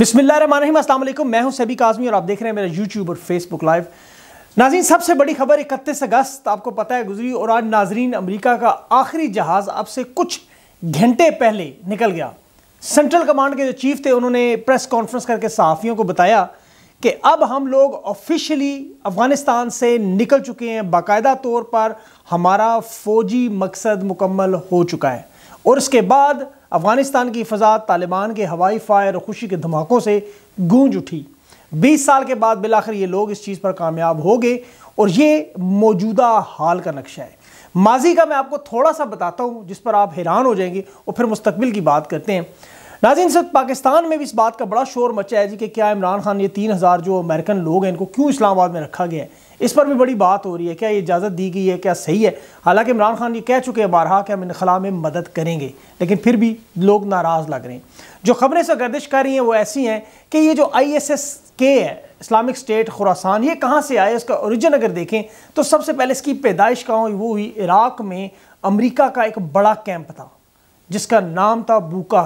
अस्सलाम वालेकुम मैं हूं सभी काजमी और आप देख रहे हैं मेरा यूट्यूब और फेसबुक लाइव नाजीन सबसे बड़ी खबर इकतीस अगस्त आपको पता है गुजरी और आज नाजरीन अमरीका का आखिरी जहाज़ अब से कुछ घंटे पहले निकल गया सेंट्रल कमांड के जो चीफ थे उन्होंने प्रेस कॉन्फ्रेंस करके सहाफ़ियों को बताया कि अब हम लोग ऑफिशियली अफ़गानिस्तान से निकल चुके हैं बाकायदा तौर पर हमारा फ़ौजी मकसद मुकम्मल हो चुका है और उसके बाद अफगानिस्तान की फ़जा तालिबान के हवाई फायर और खुशी के धमाकों से गूंज उठी बीस साल के बाद बिलाखिर ये लोग इस चीज़ पर कामयाब हो गए और ये मौजूदा हाल का नक्शा है माजी का मैं आपको थोड़ा सा बताता हूँ जिस पर आप हैरान हो जाएंगे और फिर मुस्तबिल की बात करते हैं नाजिन सद पाकिस्तान में भी इस बात का बड़ा शोर मचा है जी कि क्या इमरान खान ये तीन हज़ार जो अमेरिकन लोग हैं इनको क्यों इस्लामाबाद में रखा गया है इस पर भी बड़ी बात हो रही है क्या इजाज़त दी गई है क्या सही है हालांकि इमरान खान ये कह चुके हैं बारहा कि हम इनखला में मदद करेंगे लेकिन फिर भी लोग नाराज़ लग रहे हैं जो खबरें से गर्दिश कर रही हैं वो ऐसी हैं कि ये जो आई एस एस के है इस्लामिक स्टेट खुरासान ये कहाँ से आए इसका औरिजन अगर देखें तो सबसे पहले इसकी पैदाइश कहाँ हुई वो हुई इराक़ में अमरीका का एक बड़ा कैंप था जिसका नाम था बूका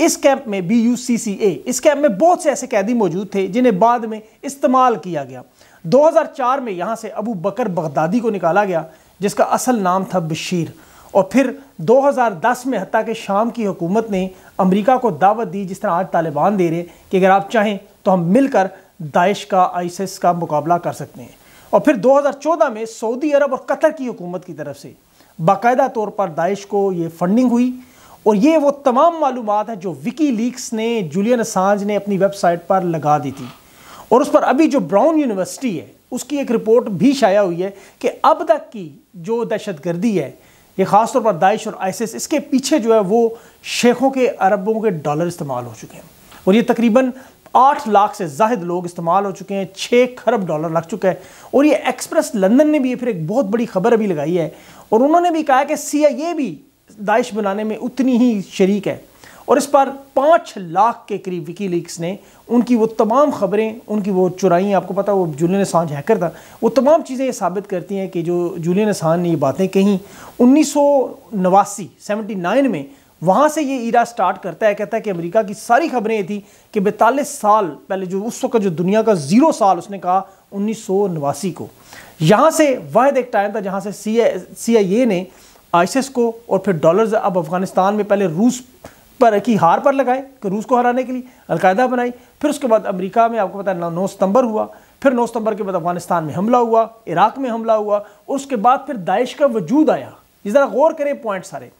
इस कैंप में बी यू सी सी ए इस कैंप में बहुत से ऐसे कैदी मौजूद थे जिन्हें बाद में इस्तेमाल किया गया 2004 में यहाँ से अबू बकर बगदादी को निकाला गया जिसका असल नाम था बशीर और फिर 2010 में हती कि शाम की हुकूमत ने अमेरिका को दावत दी जिस तरह आज तालिबान दे रहे कि अगर आप चाहें तो हम मिलकर दाइश का आईसिस का मुकाबला कर सकते हैं और फिर 2014 में सऊदी अरब और कतर की हुकूमत की तरफ से बाकायदा तौर पर दाइश को ये फंडिंग हुई और ये वो तमाम मालूम है जो विकी लीक्स ने जूलियन असांज ने अपनी वेबसाइट पर लगा दी थी और उस पर अभी जो ब्राउन यूनिवर्सिटी है उसकी एक रिपोर्ट भी शाया हुई है कि अब तक की जो दहशत गर्दी है ये ख़ासतौर पर दाइश और आइसिस इसके पीछे जो है वो शेखों के अरबों के डॉलर इस्तेमाल हो चुके हैं और ये तकरीबन आठ लाख से ज़्यादा लोग इस्तेमाल हो चुके हैं छः खरब डॉलर लग चुका है और ये एक्सप्रेस लंदन ने भी ये फिर एक बहुत बड़ी खबर अभी लगाई है और उन्होंने भी कहा कि सी भी दाइश बनाने में उतनी ही शरीक है और इस पर पाँच लाख के करीब विकी लीक्स ने उनकी वो तमाम खबरें उनकी वो चुराई आपको पता वो जूलियन असान हैकर था वो तमाम चीज़ें ये साबित करती हैं कि जो जूलियन असान ने ये बातें कहीं उन्नीस सौ नवासी सेवेंटी नाइन में वहाँ से ये ईरा स्टार्ट करता है कहता है कि अमेरिका की सारी खबरें ये थी कि बैतालीस साल पहले जो उस वक्त जो दुनिया का ज़ीरो साल उसने कहा उन्नीस को यहाँ से वाहद एक टाइम था जहाँ से सी आई ने आइसिस को और फिर डॉलर्स अब अफ़गानिस्तान में पहले रूस पर की हार पर लगाए कि रूस को हराने के लिए अलकायदा बनाई फिर उसके बाद अमेरिका में आपको पता है नौ सितंबर हुआ फिर नौ सितंबर के बाद अफगानिस्तान में हमला हुआ इराक में हमला हुआ उसके बाद फिर दाइश का वजूद आया इस तरह गौर करें पॉइंट सारे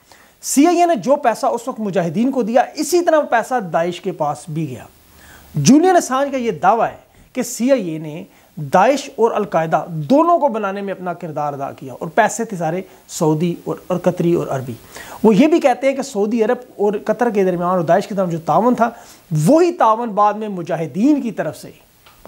सी आई ए ने जो पैसा उस वक्त मुजाहिदीन को दिया इसी तरह पैसा दाइश के पास भी गया जूनियर असांज का यह दावा है कि सी आई ए ने दाइश और अलकायदा दोनों को बनाने में अपना किरदार अदा किया और पैसे थे सारे सऊदी और, और कतरी और अरबी वो ये भी कहते हैं कि सऊदी अरब और कतर के दरमियान और दाइश के दरमियान जो तावन था वही तावन बाद में मुजाहिदीन की तरफ से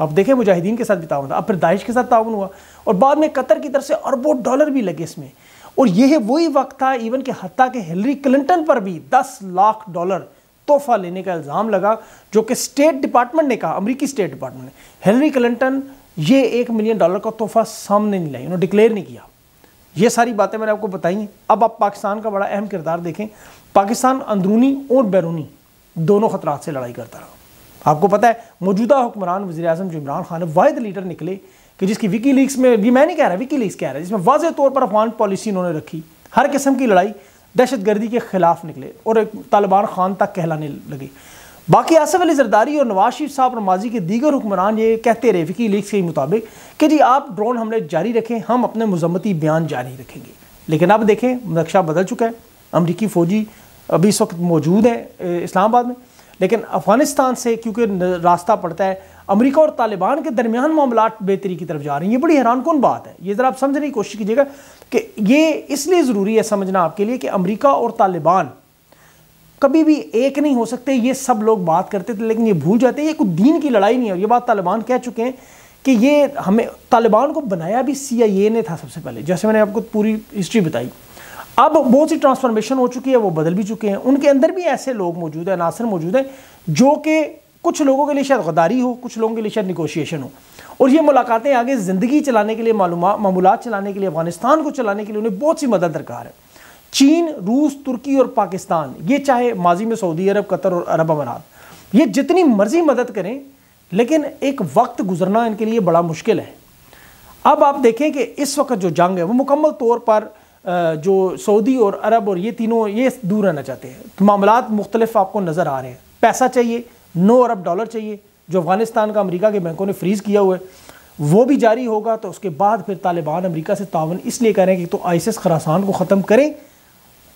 आप देखें मुजाहिदीन के साथ भी तावन था अब फिर दाइश के साथ तावन हुआ और बाद में कतर की तरफ से अरबों डॉलर भी लगे इसमें और यह वही वक्त था इवन कि हती के हिलरी क्लिंटन पर भी दस लाख डॉलर तोहफा लेने का इल्ज़ाम लगा जो कि स्टेट डिपार्टमेंट ने कहा अमरीकी स्टेट डिपार्टमेंट ने हिलरी क्लिंटन ये एक मिलियन डॉलर का तोहफा सामने नहीं लाई उन्होंने डिक्लेयर नहीं किया ये सारी बातें मैंने आपको बताई हैं अब आप पाकिस्तान का बड़ा अहम किरदार देखें पाकिस्तान अंदरूनी और बैरूनी दोनों खतरा से लड़ाई करता रहा आपको पता है मौजूदा हुक्मरान वजी अजम जो इमरान खान वाहद लीडर निकले कि जिसकी विकी लीग्स में भी मैं नहीं कह रहा विकी लीग्स कह रहा है जिसमें वाज तौर पर अफगान पॉलिसी उन्होंने रखी हर किस्म की लड़ाई दहशत गर्दी के ख़िलाफ़ निकले और एक तालिबान खान तक कहलाने लगे बाकी आसफ़ अली जरदारी और नवाज शरीफ साहब और माजी के दीगर हुक्मरान ये कहते रहे विकी लीग के मुताबिक कि जी आप ड्रोन हमले जारी रखें हम अपने मजम्मती बयान जारी रखेंगे लेकिन अब देखें नक्शा बदल चुका है अमरीकी फ़ौजी अभी इस वक्त मौजूद है इस्लामाबाद में लेकिन अफगानिस्तान से क्योंकि रास्ता पड़ता है अमरीका और तालिबान के दरमियान मामला बेहतरी की तरफ जा रही हैं ये बड़ी हैरान कौन बात है ये ज़रा आप समझने की कोशिश कीजिएगा कि ये इसलिए ज़रूरी है समझना आपके लिए कि अमरीका और तालिबान कभी भी एक नहीं हो सकते ये सब लोग बात करते थे लेकिन ये भूल जाते हैं ये कुछ दीन की लड़ाई नहीं है और ये बात तालिबान कह चुके हैं कि ये हमें तालिबान को बनाया भी सी आई ए ने था सबसे पहले जैसे मैंने आपको पूरी हिस्ट्री बताई अब बहुत सी ट्रांसफॉर्मेशन हो चुकी है वो बदल भी चुके हैं उनके अंदर भी ऐसे लोग मौजूद हैं नासर मौजूद हैं जो कि कुछ लोगों के लिए शायद गदारी हो कुछ लोगों के लिए शायद निगोशिएशन हो और ये मुलाकातें आगे ज़िंदगी चलाने के लिए मालूम मामूलत चलाने के लिए अफगानिस्तान को चलाने के लिए उन्हें बहुत सी मदद दरकार है चीन रूस तुर्की और पाकिस्तान ये चाहे माजी में सऊदी अरब कतर और अरब अमारात ये जितनी मर्जी मदद करें लेकिन एक वक्त गुजरना इनके लिए बड़ा मुश्किल है अब आप देखें कि इस वक्त जो जंग है वो मुकम्मल तौर पर जो सऊदी और अरब और ये तीनों ये दूर रहना चाहते हैं तो मामला मुख्तलिफ आपको नज़र आ रहे हैं पैसा चाहिए नौ अरब डॉलर चाहिए जो अफगानिस्तान का अमरीका के बैंकों ने फ्रीज़ किया हुआ है वो भी जारी होगा तो उसके बाद फिर तालिबान अमेरिका से तावन इसलिए करें कि तो आइसिस खरासान को ख़त्म करें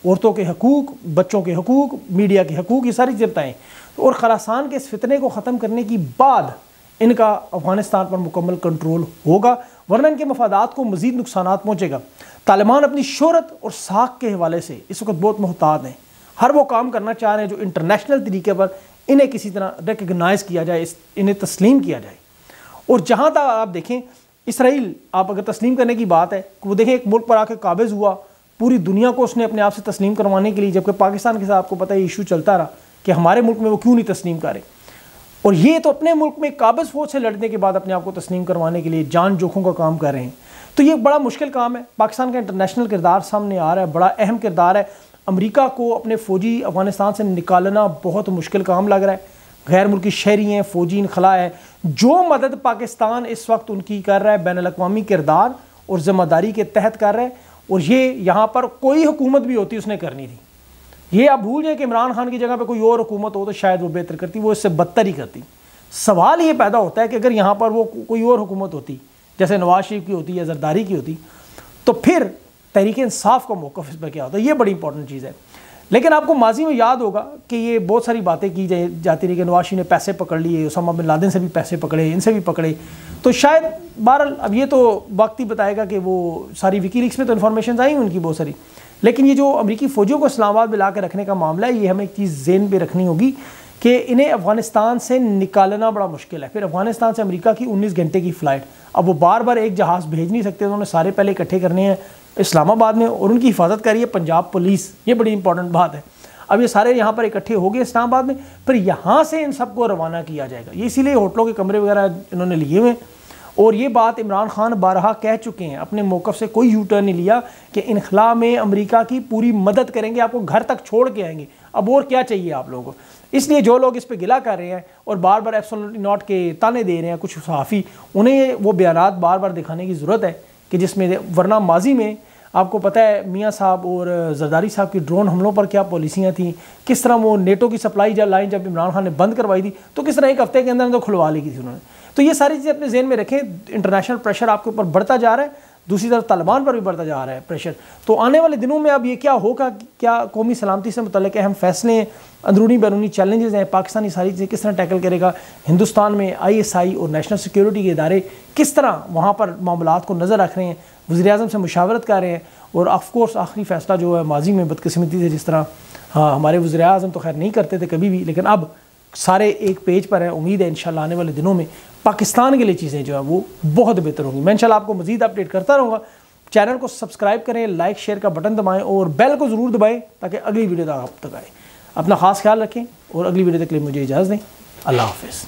औरतों के हकूक़ बच्चों के हकूक़ मीडिया के हकूक़ ये सारी चीज़ें बताएँ तो और खरासान के इस फितने को ख़त्म करने की बाद इनका अफगानिस्तान पर मुकम्मल कंट्रोल होगा वरना इनके मफादात को मज़ीद नुकसान पहुँचेगा तालिबान अपनी शहरत और साख के हवाले से इस वक्त बहुत मोहतात हैं हर वो काम करना चाह रहे हैं जो इंटरनेशनल तरीके पर इन्हें किसी तरह रिकगनाइज़ किया जाए इन्हें तस्लीम किया जाए और जहाँ तक आप देखें इसराइल आप अगर तस्लीम करने की बात है वो देखें एक मुल्क पर आके काबिज़ हुआ पूरी दुनिया को उसने अपने आप से तस्लीम करवाने के लिए जबकि पाकिस्तान के साथ आपको पता है इशू चलता रहा कि हमारे मुल्क में वो क्यों नहीं तस्लीम करें और ये तो अपने मुल्क में काबज़ फौज से लड़ने के बाद अपने आप को तस्लीम करवाने के लिए जान जोखों का काम कर रहे हैं तो ये बड़ा मुश्किल काम है पाकिस्तान का इंटरनेशनल किरदार सामने आ रहा है बड़ा अहम किरदार है अमरीका को अपने फ़ौजी अफगानिस्तान से निकालना बहुत मुश्किल काम लग रहा है गैर मुल्की शहरी हैं फ़ौजी इनखला है जो मदद पाकिस्तान इस वक्त उनकी कर रहा है बैन अवी किरदार और ज़िम्मेदारी के तहत कर रहा है और ये यहाँ पर कोई हुकूमत भी होती उसने करनी थी ये आप भूल जाए कि इमरान खान की जगह पर कोई और हुकूमत हो तो शायद वो बेहतर करती वो इससे बदतर ही करती सवाल ये पैदा होता है कि अगर यहाँ पर वो कोई और हुकूमत होती जैसे नवाज शरीफ की होती या जरदारी की होती तो फिर तहरीक इंसाफ का मौक़ इस पर क्या होता है ये बड़ी इंपॉर्टेंट चीज़ है लेकिन आपको माजी में याद होगा कि ये बहुत सारी बातें की जा, जाती रही कि नवाशी ने पैसे पकड़ लिए उसामा बिन लादेन से भी पैसे पकड़े इनसे भी पकड़े तो शायद बहरहाल अब ये तो वक्त ही बताएगा कि वो सारी विकीलिक्स में तो इन्फॉर्मेशन आई उनकी बहुत सारी लेकिन ये जो अमरीकी फ़ौजियों को इस्लामाबाद में ला कर रखने का मामला है ये हमें एक चीज़ जेन पर रखनी होगी कि इन्हें अफ़गानिस्तान से निकालना बड़ा मुश्किल है फिर अफ़गानिस्तान से अमेरिका की 19 घंटे की फ़्लाइट अब वो बार बार एक जहाज़ भेज नहीं सकते उन्होंने सारे पहले इकट्ठे करने हैं इस्लामाबाद में और उनकी हिफाजत कर रही है पंजाब पुलिस ये बड़ी इंपॉर्टेंट बात है अब ये सारे यहाँ पर इकट्ठे हो गए इस्लामाबाद में फिर यहाँ से इन सबको रवाना किया जाएगा ये इसीलिए होटलों के कमरे वगैरह इन्होंने लिए हुए और ये बात इमरान खान बारहा कह चुके हैं अपने मौक़ से कोई यू टर्न नहीं लिया कि इनखला में अमरीका की पूरी मदद करेंगे आपको घर तक छोड़ के आएंगे अब और क्या चाहिए आप लोगों को इसलिए जो लोग इस पर गिला कर रहे हैं और बार बार एफ नॉट के ताने दे रहे हैं कुछ सहाफ़ी उन्हें वो बयान बार बार दिखाने की ज़रूरत है कि जिसमें वरना माजी में आपको पता है मियाँ साहब और जरदारी साहब की ड्रोन हमलों पर क्या पॉलिसियाँ थी किस तरह वो नेटो की सप्लाई जब लाइन जब इमरान खान ने बंद करवाई थी तो किस तरह एक हफ्ते के अंदर अंदर खुलवा ली थी उन्होंने तो ये सारी चीज़ें अपने ज़ेन में रखें इंटरनेशनल प्रेशर आपके ऊपर बढ़ता जा रहा है दूसरी तरफ तालिबान पर भी बढ़ता जा रहा है प्रेशर तो आने वाले दिनों में अब ये क्या होगा क्या कौमी सलामती से मतलब अहम फैसले अंदरूनी बैरूनी चैलेंजेस हैं पाकिस्तानी सारी चीज़ें किस तरह टैकल करेगा हिंदुस्तान में आईएसआई और नेशनल सिक्योरिटी के इदारे किस तरह वहाँ पर मामला को नज़र रख रहे हैं वजी अजम से मुशावरत कर रहे हैं और ऑफकोर्स आखिरी फैसला जो है माजी में बदकस्मती से जिस तरह हाँ हमारे वजी अजम तो खैर नहीं करते थे कभी भी लेकिन अब सारे एक पेज पर हैं उम्मीद है इंशाल्लाह आने वाले दिनों में पाकिस्तान के लिए चीज़ें जो है वो बहुत बेहतर होंगी मैं इंशाल्लाह आपको मजीद अपडेट करता रहूँगा चैनल को सब्सक्राइब करें लाइक शेयर का बटन दबाएँ और बेल को ज़रूर दबाएँ ताकि अगली वीडियो तक आप तक आए अपना खास ख्याल रखें और अगली वीडियो तक के लिए मुझे इजाज़त दें अल्लाह हाफ